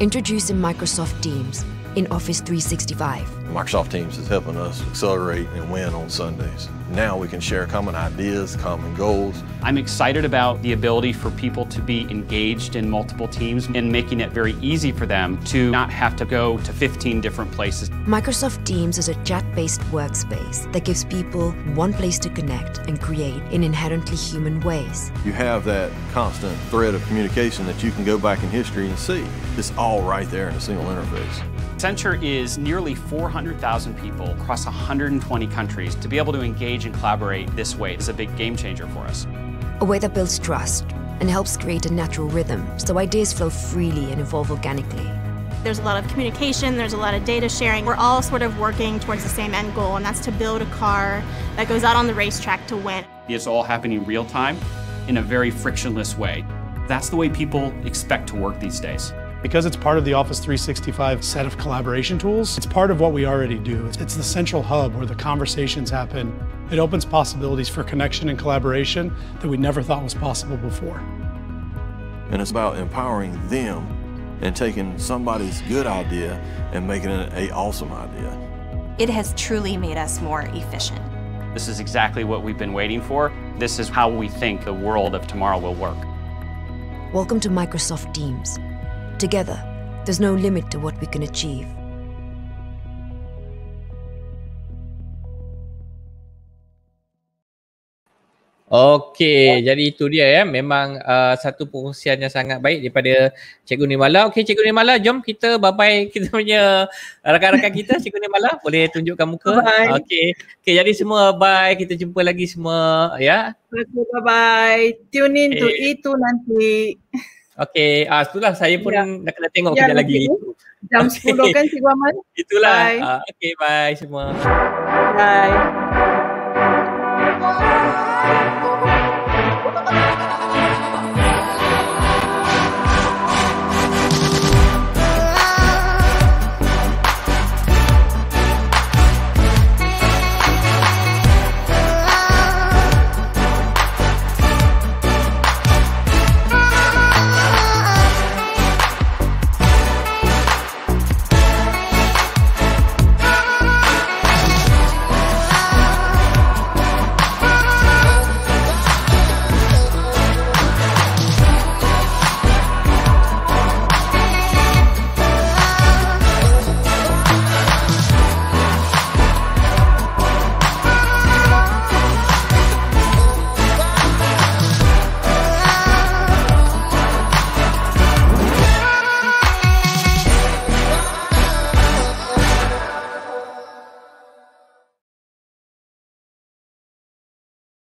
Introducing Microsoft Teams, in Office 365. Microsoft Teams is helping us accelerate and win on Sundays. Now we can share common ideas, common goals. I'm excited about the ability for people to be engaged in multiple teams and making it very easy for them to not have to go to 15 different places. Microsoft Teams is a chat-based workspace that gives people one place to connect and create in inherently human ways. You have that constant thread of communication that you can go back in history and see. It's all right there in a single interface. Accenture is nearly 400,000 people across 120 countries. To be able to engage and collaborate this way is a big game changer for us. A way that builds trust and helps create a natural rhythm so ideas flow freely and evolve organically. There's a lot of communication, there's a lot of data sharing. We're all sort of working towards the same end goal, and that's to build a car that goes out on the racetrack to win. It's all happening real time in a very frictionless way. That's the way people expect to work these days. Because it's part of the Office 365 set of collaboration tools, it's part of what we already do. It's the central hub where the conversations happen. It opens possibilities for connection and collaboration that we never thought was possible before. And it's about empowering them and taking somebody's good idea and making it an awesome idea. It has truly made us more efficient. This is exactly what we've been waiting for. This is how we think the world of tomorrow will work. Welcome to Microsoft Teams. Together, there's no limit to what we can achieve. Okey, jadi itu dia ya. Memang uh, satu perkongsian yang sangat baik daripada Cikgu Nirmala. Okey, Cikgu Nirmala, jom kita bye-bye kita punya uh, rakan-rakan kita Cikgu Nirmala. Boleh tunjukkan muka. Okey. okay. jadi semua bye. Kita jumpa lagi semua ya. Terima kasih. Bye-bye. Tune in okay. to itu e nanti. Okay, ah, uh, itulah saya pun yeah. Ya. nak kena tengok yeah, kejap lagi. Jam okay. 10 kan Cikgu Amal? Itulah. Bye. Uh, ah, okay, bye semua. Bye.